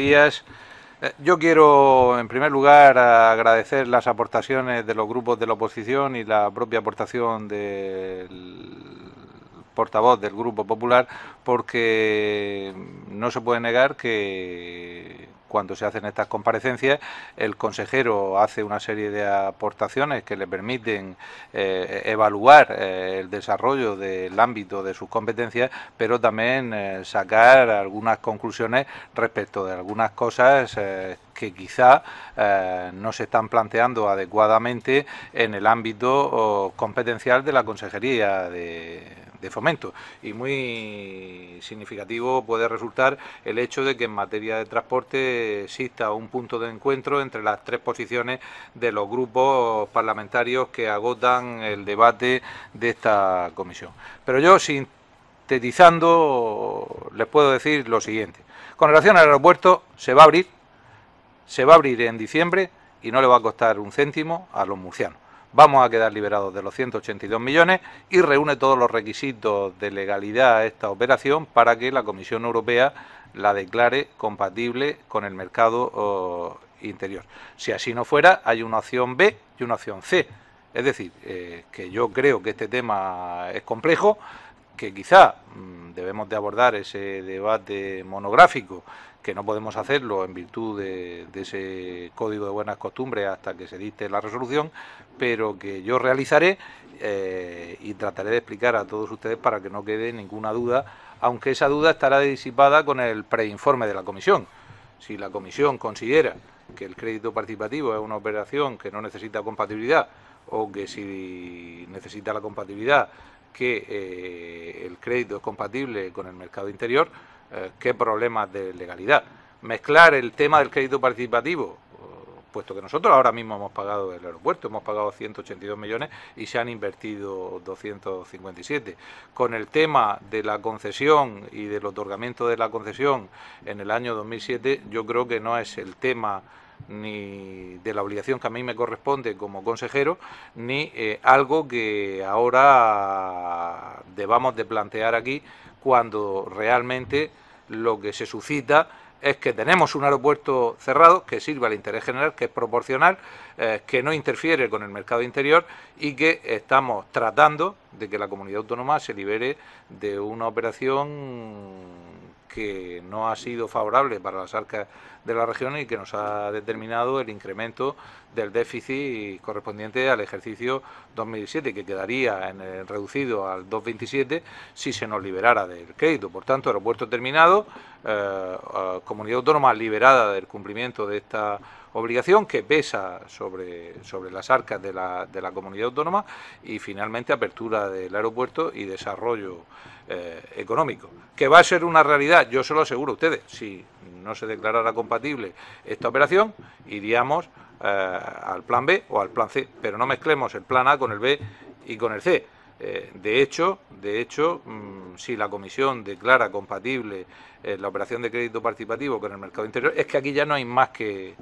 días. Eh, yo quiero, en primer lugar, agradecer las aportaciones de los grupos de la oposición y la propia aportación del portavoz del Grupo Popular, porque no se puede negar que cuando se hacen estas comparecencias, el consejero hace una serie de aportaciones que le permiten eh, evaluar eh, el desarrollo del ámbito de sus competencias, pero también eh, sacar algunas conclusiones respecto de algunas cosas que quizá no se están planteando adecuadamente en el ámbito oh, competencial de la Consejería de, de fomento. Y muy significativo puede resultar el hecho de que en materia de transporte exista un punto de encuentro entre las tres posiciones de los grupos parlamentarios que agotan el debate de esta comisión. Pero yo, sintetizando, les puedo decir lo siguiente. Con relación al aeropuerto, se va a abrir, se va a abrir en diciembre y no le va a costar un céntimo a los murcianos vamos a quedar liberados de los 182 millones y reúne todos los requisitos de legalidad a esta operación para que la Comisión Europea la declare compatible con el mercado oh, interior. Si así no fuera, hay una opción B y una opción C. Es decir, eh, que yo creo que este tema es complejo, que quizá mm, debemos de abordar ese debate monográfico, que no podemos hacerlo en virtud de, ese código de buenas costumbres hasta que se dicte la resolución, pero que yo realizaré eh, y trataré de explicar a todos ustedes para que no quede ninguna duda, aunque esa duda estará disipada con el preinforme de la comisión. Si la comisión considera que el crédito participativo es una operación que no necesita compatibilidad o que si necesita la compatibilidad que eh, el crédito es compatible con el mercado interior, eh, qué problemas de legalidad. Mezclar el tema del crédito participativo, oh, puesto que nosotros ahora mismo hemos pagado el aeropuerto, hemos pagado 182 millones y se han invertido 257. Con el tema de la concesión y del otorgamiento de la concesión en el año 2007, yo creo que no es el tema ni de la obligación que a mí me corresponde como consejero, ni eh, algo que ahora debamos de plantear aquí cuando realmente lo que se suscita es que tenemos un aeropuerto cerrado que sirva al interés general, que es proporcional, eh, que no interfiere con el mercado interior y que estamos tratando de que la comunidad autónoma se libere de una operación que no ha sido favorable para las arcas de la región y que nos ha determinado el incremento del déficit correspondiente al ejercicio 2017, que quedaría en eh, reducido al 2,27 si se nos liberara del crédito. Por tanto, aeropuerto terminado, eh, comunidad autónoma liberada del cumplimiento de esta obligación que pesa sobre, sobre las arcas de la, de la comunidad autónoma y finalmente apertura del aeropuerto y desarrollo eh, económico. Que va a ser una realidad, yo se lo aseguro a ustedes, si no se declarara compatible esta operación, iríamos eh, al plan B o al plan C, pero no mezclemos el plan A con el B y con el C. Eh, de hecho, de hecho mm, si la Comisión declara compatible la operación de crédito participativo con el mercado interior, es que aquí ya no hay más que,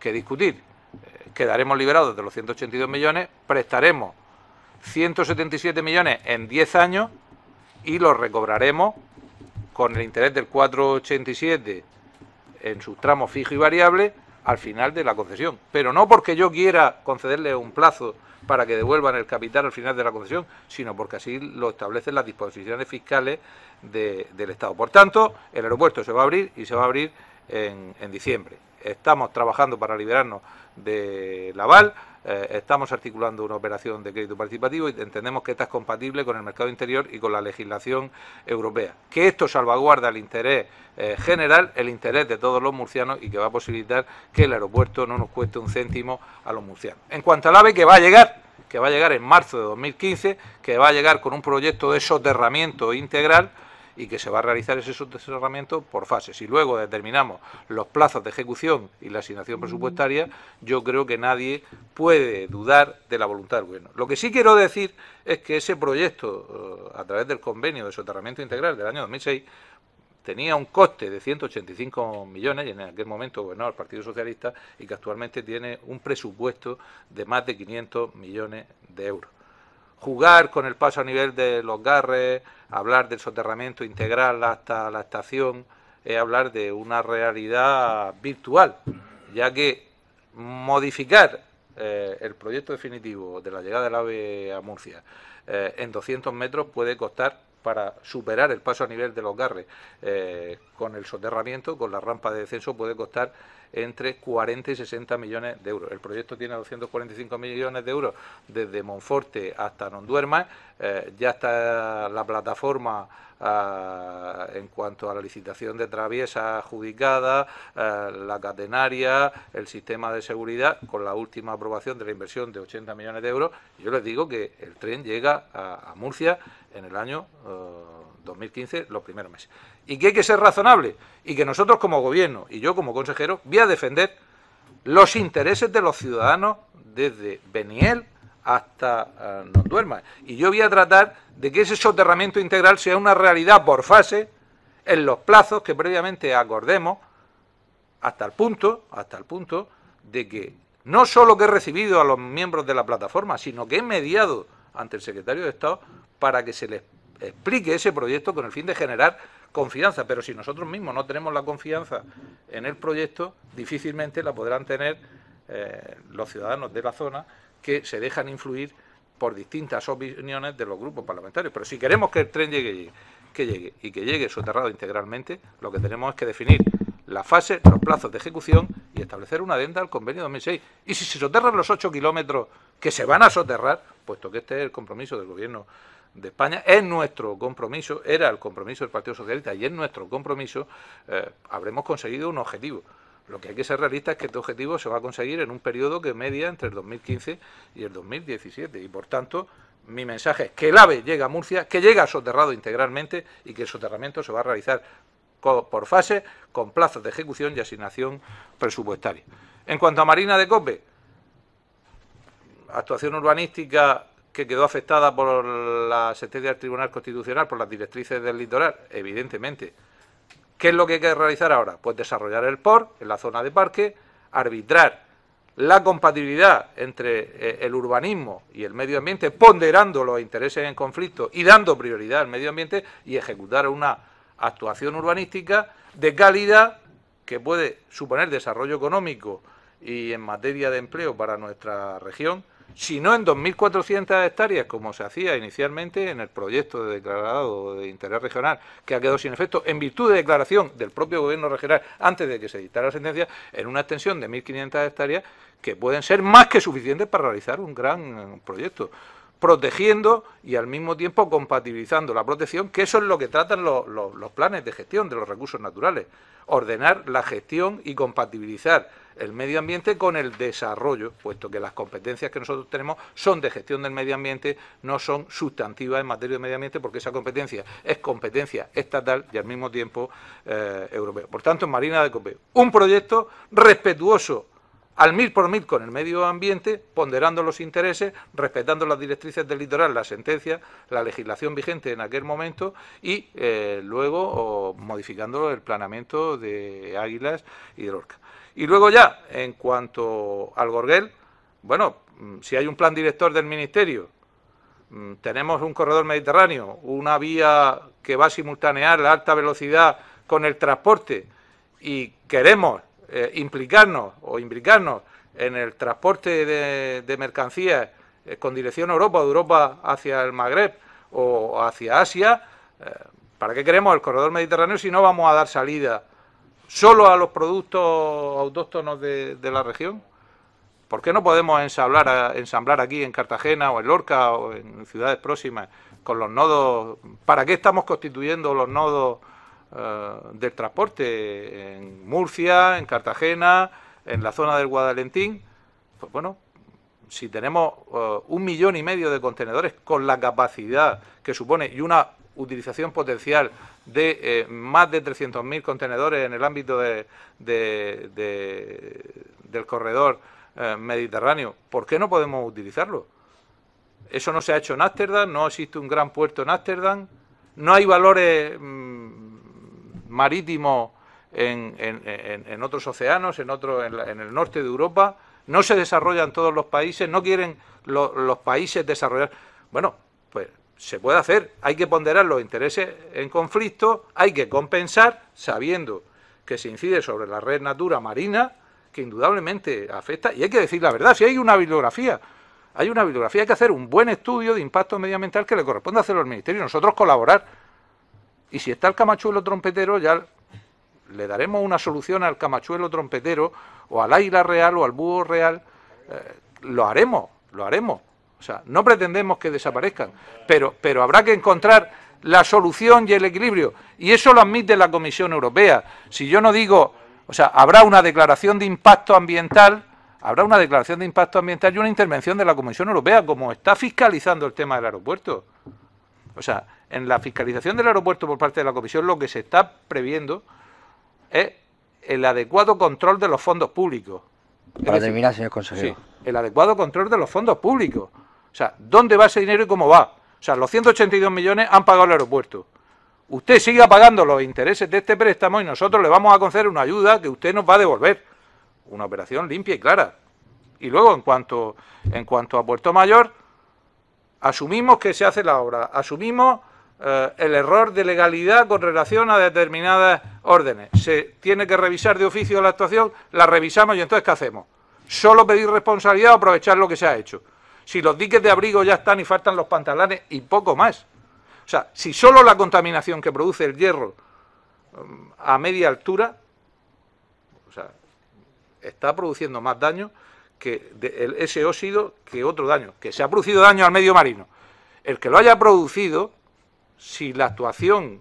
que discutir. quedaremos liberados de los 182 millones, prestaremos 177 millones en 10 años y los recobraremos con el interés del 4,87 en sus tramos fijo y variable al final de la concesión. Pero no porque yo quiera concederle un plazo para que devuelvan el capital al final de la concesión, sino porque así lo establecen las disposiciones fiscales del Estado. Por tanto, el aeropuerto se va a abrir y se va a abrir en, en diciembre. Estamos trabajando para liberarnos del aval eh, estamos articulando una operación de crédito participativo y entendemos que esta es compatible con el mercado interior y con la legislación europea. Que esto salvaguarda el interés eh, general, el interés de todos los murcianos y que va a posibilitar que el aeropuerto no nos cueste un céntimo a los murcianos. En cuanto al AVE que va a llegar, que va a llegar en marzo de 2015, que va a llegar con un proyecto de soterramiento integral y que se va a realizar ese soterramiento por fases. Si luego determinamos los plazos de ejecución y la asignación presupuestaria, yo creo que nadie puede dudar de la voluntad del Gobierno. Lo que sí quiero decir es que ese proyecto, eh, a través del convenio de soterramiento integral del año 2006, tenía un coste de 185 millones y en aquel momento gobernaba el Partido Socialista y que actualmente tiene un presupuesto de más de 500 millones de euros jugar con el paso a nivel de los garres, hablar del soterramiento integral hasta la estación, es hablar de una realidad virtual, ya que modificar eh, el proyecto definitivo de la llegada del AVE a Murcia eh, en 200 metros puede costar para superar el paso a nivel de los garres eh, con el soterramiento, con la rampa de descenso, puede costar entre 40 y 60 millones de euros. El proyecto tiene 245 millones de euros desde Monforte hasta Nonduerma. Eh, ya está la plataforma eh, en cuanto a la licitación de traviesa adjudicada, eh, la catenaria, el sistema de seguridad, con la última aprobación de la inversión de 80 millones de euros. Yo les digo que el tren llega a, a Murcia en el año 2015, los primeros meses. Y que hay que ser razonable y que nosotros como gobierno y yo como consejero voy a defender los intereses de los ciudadanos desde Beniel hasta eh, nos duerma Y yo voy a tratar de que ese soterramiento integral sea una realidad por fase en los plazos que previamente acordemos hasta el punto, hasta el punto de que no solo que he recibido a los miembros de la plataforma, sino que he mediado ante el secretario de Estado para que se les explique ese proyecto con el fin de generar confianza. Pero si nosotros mismos no tenemos la confianza en el proyecto, difícilmente la podrán tener eh, los ciudadanos de la zona que se dejan influir por distintas opiniones de los grupos parlamentarios. Pero si queremos que el tren llegue, que llegue y que llegue soterrado integralmente, lo que tenemos es que definir la fase, los plazos de ejecución y establecer una adenda al convenio 2006. Y si se soterran los 8 kilómetros que se van a soterrar, puesto que este es el compromiso del Gobierno de España. Es nuestro compromiso, era el compromiso del Partido Socialista y es nuestro compromiso, eh, habremos conseguido un objetivo. Lo que hay que ser realista es que este objetivo se va a conseguir en un periodo que media entre el 2015 y el 2017 y, por tanto, mi mensaje es que el AVE llega a Murcia, que llega soterrado integralmente y que el soterramiento se va a realizar por fase, con plazos de ejecución y asignación presupuestaria. En cuanto a Marina de Cope, actuación urbanística que quedó afectada por la sentencia del Tribunal Constitucional, por las directrices del litoral, evidentemente. ¿Qué es lo que hay que realizar ahora? Pues desarrollar el POR en la zona de parque, arbitrar la compatibilidad entre eh, el urbanismo y el medio ambiente, ponderando los intereses en conflicto y dando prioridad al medio ambiente y ejecutar una actuación urbanística de calidad que puede suponer desarrollo económico y en materia de empleo para nuestra región si no en 2.400 hectáreas, como se hacía inicialmente en el proyecto de declarado de interés regional, que ha quedado sin efecto en virtud de declaración del propio gobierno regional antes de que se dictara la sentencia, en una extensión de 1.500 hectáreas que pueden ser más que suficientes para realizar un gran proyecto protegiendo y al mismo tiempo compatibilizando la protección, que eso es lo que tratan los, los, planes de gestión de los recursos naturales, ordenar la gestión y compatibilizar el medio ambiente con el desarrollo, puesto que las competencias que nosotros tenemos son de gestión del medio ambiente, no son sustantivas en materia de medio ambiente, porque esa competencia es competencia estatal y al mismo tiempo eh, europea. Por tanto, Marina de Copé, un proyecto respetuoso al mil por mil con el medio ambiente, ponderando los intereses, respetando las directrices del litoral, la sentencia, la legislación vigente en aquel momento y eh, luego modificando el planeamiento de Águilas y de Lorca. Y luego ya, en cuanto al Gorgel, bueno, mm, si hay un plan director del Ministerio, mm, tenemos un corredor mediterráneo, una vía que va a simultanear la alta velocidad con el transporte y queremos eh, implicarnos o implicarnos en el transporte de, mercancías eh, con dirección a Europa, de Europa hacia el Magreb o hacia Asia, eh, ¿para qué queremos el corredor mediterráneo si no vamos a dar salida solo a los productos autóctonos de, la región? ¿Por qué no podemos ensamblar, ensamblar aquí en Cartagena o en Lorca o en ciudades próximas con los nodos? ¿Para qué estamos constituyendo los nodos? Eh, del transporte en Murcia, en Cartagena, en la zona del Guadalentín, pues bueno, si tenemos eh, un millón y medio de contenedores con la capacidad que supone y una utilización potencial de eh, más de 300.000 contenedores en el ámbito del corredor mediterráneo, ¿por qué no podemos utilizarlo? Eso no se ha hecho en Ámsterdam, no existe un gran puerto en Ámsterdam, no hay valores mm, marítimo en, otros océanos, en, otro, en, el norte de Europa, no se desarrollan todos los países, no quieren los países desarrollar. Bueno, pues se puede hacer, hay que ponderar los intereses en conflicto, hay que compensar sabiendo que se incide sobre la red natura marina, que indudablemente afecta, y hay que decir la verdad, si hay una bibliografía, hay una bibliografía, hay que hacer un buen estudio de impacto medioambiental que le corresponde hacer los ministerios, y nosotros colaborar y si está el camachuelo trompetero, ya le daremos una solución al camachuelo trompetero o al águila real o al búho real. Eh, lo haremos, lo haremos. O sea, no pretendemos que desaparezcan, pero, pero habrá que encontrar la solución y el equilibrio. Y eso lo admite la Comisión Europea. Si yo no digo, o sea, habrá una declaración de impacto ambiental, habrá una declaración de impacto ambiental y una intervención de la Comisión Europea, como está fiscalizando el tema del aeropuerto. O sea, en la fiscalización del aeropuerto por parte de la Comisión lo que se está previendo es el adecuado control de los fondos públicos. Para terminar, señor consejero. Sí, el adecuado control de los fondos públicos. O sea, ¿dónde va ese dinero y cómo va? O sea, los 182 millones han pagado el aeropuerto. Usted siga pagando los intereses de este préstamo y nosotros le vamos a conceder una ayuda que usted nos va a devolver. Una operación limpia y clara. Y luego, en cuanto, en cuanto a Puerto Mayor, asumimos que se hace la obra, asumimos eh, el error de legalidad con relación a determinadas órdenes. Se tiene que revisar de oficio la actuación, la revisamos y entonces ¿qué hacemos? Solo pedir responsabilidad o aprovechar lo que se ha hecho. Si los diques de abrigo ya están y faltan los pantalones y poco más. O sea, si solo la contaminación que produce el hierro mm, a media altura está produciendo más daño que de, el, ese óxido que otro daño, que se ha producido daño al medio marino. El que lo haya producido, si la actuación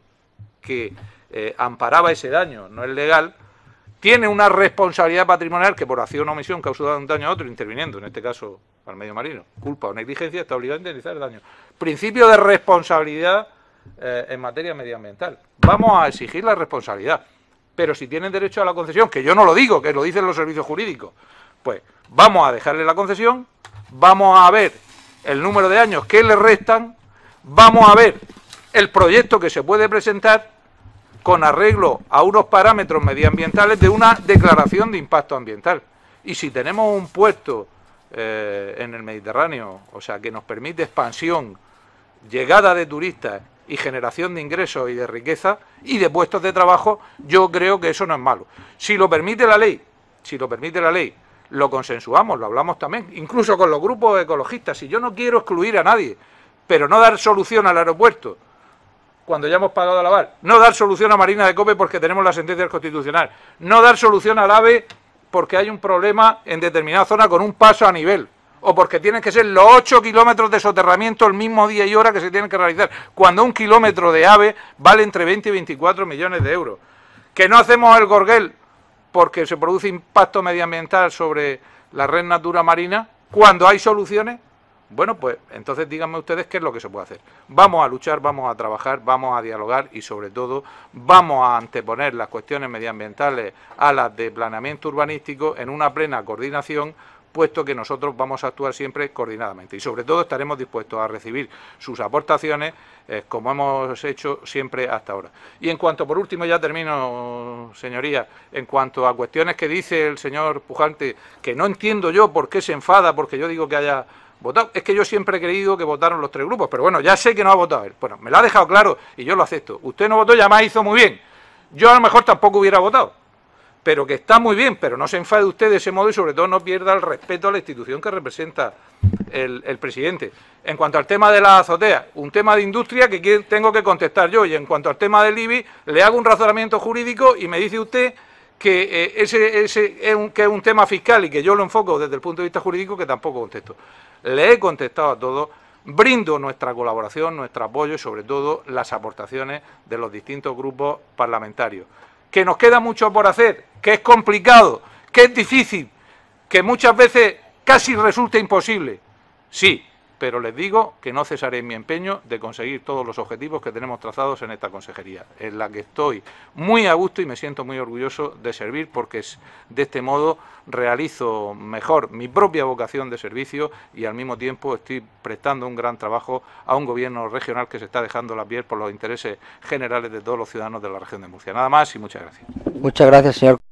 que eh, amparaba ese daño no es legal, tiene una responsabilidad patrimonial que por acción o omisión causó un daño a otro interviniendo, en este caso al medio marino. Culpa o negligencia está obligado a indemnizar el daño. Principio de responsabilidad eh, en materia medioambiental. Vamos a exigir la responsabilidad. Pero si tienen derecho a la concesión, que yo no lo digo, que lo dicen los servicios jurídicos, pues vamos a dejarle la concesión, vamos a ver el número de años que le restan, vamos a ver el proyecto que se puede presentar con arreglo a unos parámetros medioambientales de una declaración de impacto ambiental. Y si tenemos un puesto eh, en el Mediterráneo, o sea, que nos permite expansión, llegada de turistas y generación de ingresos y de riqueza y de puestos de trabajo, yo creo que eso no es malo. Si lo permite la ley, si lo permite la ley, lo consensuamos, lo hablamos también, incluso con los grupos ecologistas. Y yo no quiero excluir a nadie, pero no dar solución al aeropuerto cuando ya hemos pagado a la VAR, no dar solución a Marina de Cope porque tenemos la sentencia Constitucional, no dar solución al AVE porque hay un problema en determinada zona con un paso a nivel, o porque tienen que ser los 8 kilómetros de soterramiento el mismo día y hora que se tienen que realizar, cuando un kilómetro de AVE vale entre 20 y 24 millones de euros. Que no hacemos el gorguel porque se produce impacto medioambiental sobre la red natura marina, cuando hay soluciones, bueno, pues entonces díganme ustedes qué es lo que se puede hacer. Vamos a luchar, vamos a trabajar, vamos a dialogar y sobre todo vamos a anteponer las cuestiones medioambientales a las de planeamiento urbanístico en una plena coordinación puesto que nosotros vamos a actuar siempre coordinadamente y sobre todo estaremos dispuestos a recibir sus aportaciones eh, como hemos hecho siempre hasta ahora. Y en cuanto, por último, ya termino, señoría, en cuanto a cuestiones que dice el señor Pujante, que no entiendo yo por qué se enfada, porque yo digo que haya votado. Es que yo siempre he creído que votaron los tres grupos, pero bueno, ya sé que no ha votado él. Bueno, me lo ha dejado claro y yo lo acepto. Usted no votó, ya más hizo muy bien. Yo a lo mejor tampoco hubiera votado, pero que está muy bien, pero no se enfade usted de ese modo y sobre todo no pierda el respeto a la institución que representa el, presidente. En cuanto al tema de la azotea, un tema de industria que tengo que contestar yo y en cuanto al tema del IBI, le hago un razonamiento jurídico y me dice usted que eh, ese, es, un, que es un tema fiscal y que yo lo enfoco desde el punto de vista jurídico que tampoco contesto. Le he contestado a todos brindo nuestra colaboración, nuestro apoyo y sobre todo las aportaciones de los distintos grupos parlamentarios que nos queda mucho por hacer, que es complicado, que es difícil, que muchas veces casi resulta imposible. Sí, pero les digo que no cesaré en mi empeño de conseguir todos los objetivos que tenemos trazados en esta consejería, en la que estoy muy a gusto y me siento muy orgulloso de servir porque de este modo realizo mejor mi propia vocación de servicio y al mismo tiempo estoy prestando un gran trabajo a un gobierno regional que se está dejando la piel por los intereses generales de todos los ciudadanos de la región de Murcia. Nada más y muchas gracias. Muchas gracias, señor.